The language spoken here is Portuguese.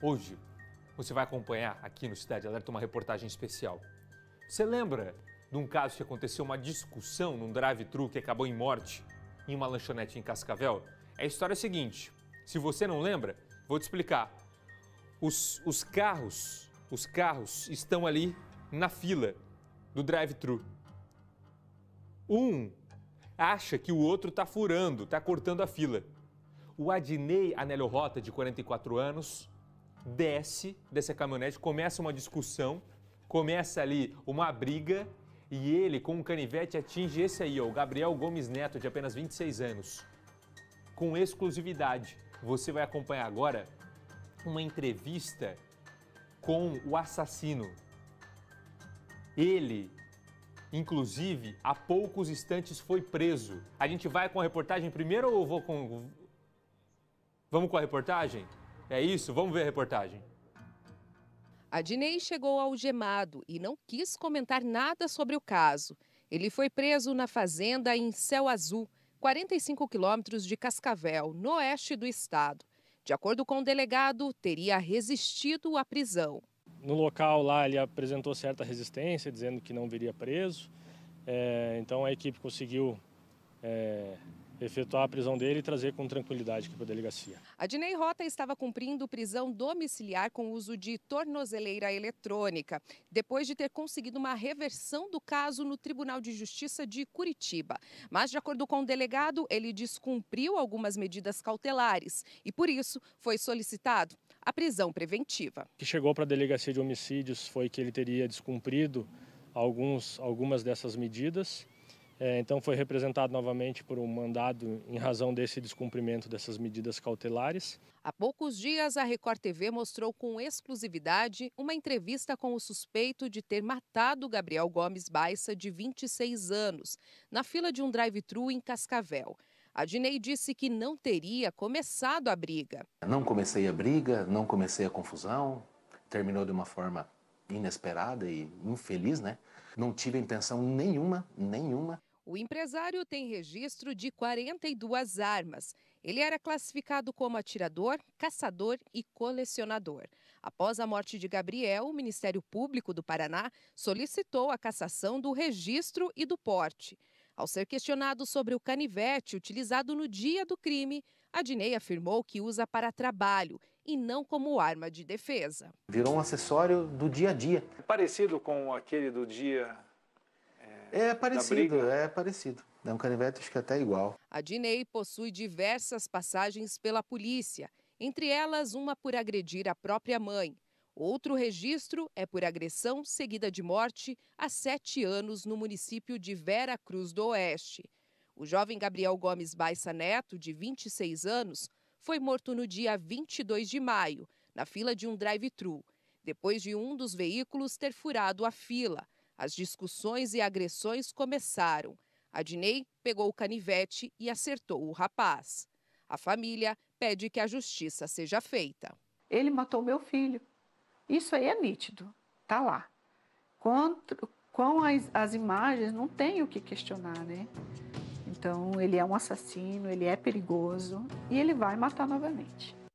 Hoje, você vai acompanhar aqui no Cidade Alerta uma reportagem especial. Você lembra de um caso que aconteceu uma discussão num drive-thru que acabou em morte em uma lanchonete em Cascavel? A história é a seguinte: se você não lembra, vou te explicar. Os, os carros, os carros estão ali na fila do drive-thru. Um acha que o outro está furando, está cortando a fila. O Adnei Anelio Rota, de 44 anos, desce dessa caminhonete, começa uma discussão, começa ali uma briga e ele, com um canivete, atinge esse aí, ó, o Gabriel Gomes Neto, de apenas 26 anos. Com exclusividade, você vai acompanhar agora uma entrevista com o assassino. Ele, inclusive, há poucos instantes foi preso. A gente vai com a reportagem primeiro ou vou com. Vamos com a reportagem? É isso, vamos ver a reportagem. Adinei chegou algemado e não quis comentar nada sobre o caso. Ele foi preso na fazenda em Céu Azul, 45 quilômetros de Cascavel, no oeste do estado. De acordo com o delegado, teria resistido à prisão. No local lá, ele apresentou certa resistência, dizendo que não viria preso. É, então a equipe conseguiu é, efetuar a prisão dele e trazer com tranquilidade aqui para a delegacia. A Dinei Rota estava cumprindo prisão domiciliar com uso de tornozeleira eletrônica, depois de ter conseguido uma reversão do caso no Tribunal de Justiça de Curitiba. Mas, de acordo com o delegado, ele descumpriu algumas medidas cautelares e, por isso, foi solicitado a prisão preventiva. O que chegou para a delegacia de homicídios foi que ele teria descumprido alguns, algumas dessas medidas é, então foi representado novamente por um mandado em razão desse descumprimento dessas medidas cautelares. Há poucos dias, a Record TV mostrou com exclusividade uma entrevista com o suspeito de ter matado Gabriel Gomes Baissa, de 26 anos, na fila de um drive-thru em Cascavel. A Dinei disse que não teria começado a briga. Não comecei a briga, não comecei a confusão. Terminou de uma forma inesperada e infeliz, né? Não tive intenção nenhuma, nenhuma o empresário tem registro de 42 armas. Ele era classificado como atirador, caçador e colecionador. Após a morte de Gabriel, o Ministério Público do Paraná solicitou a cassação do registro e do porte. Ao ser questionado sobre o canivete utilizado no dia do crime, Adinei afirmou que usa para trabalho e não como arma de defesa. Virou um acessório do dia a dia. Parecido com aquele do dia é parecido, é parecido. É um canivete, acho que é até igual. A Dinei possui diversas passagens pela polícia, entre elas uma por agredir a própria mãe. Outro registro é por agressão seguida de morte há sete anos no município de Vera Cruz do Oeste. O jovem Gabriel Gomes Baissa Neto, de 26 anos, foi morto no dia 22 de maio, na fila de um drive-thru, depois de um dos veículos ter furado a fila. As discussões e agressões começaram. Dinei pegou o canivete e acertou o rapaz. A família pede que a justiça seja feita. Ele matou meu filho. Isso aí é nítido, tá lá. com as, as imagens não tem o que questionar, né? Então ele é um assassino, ele é perigoso e ele vai matar novamente.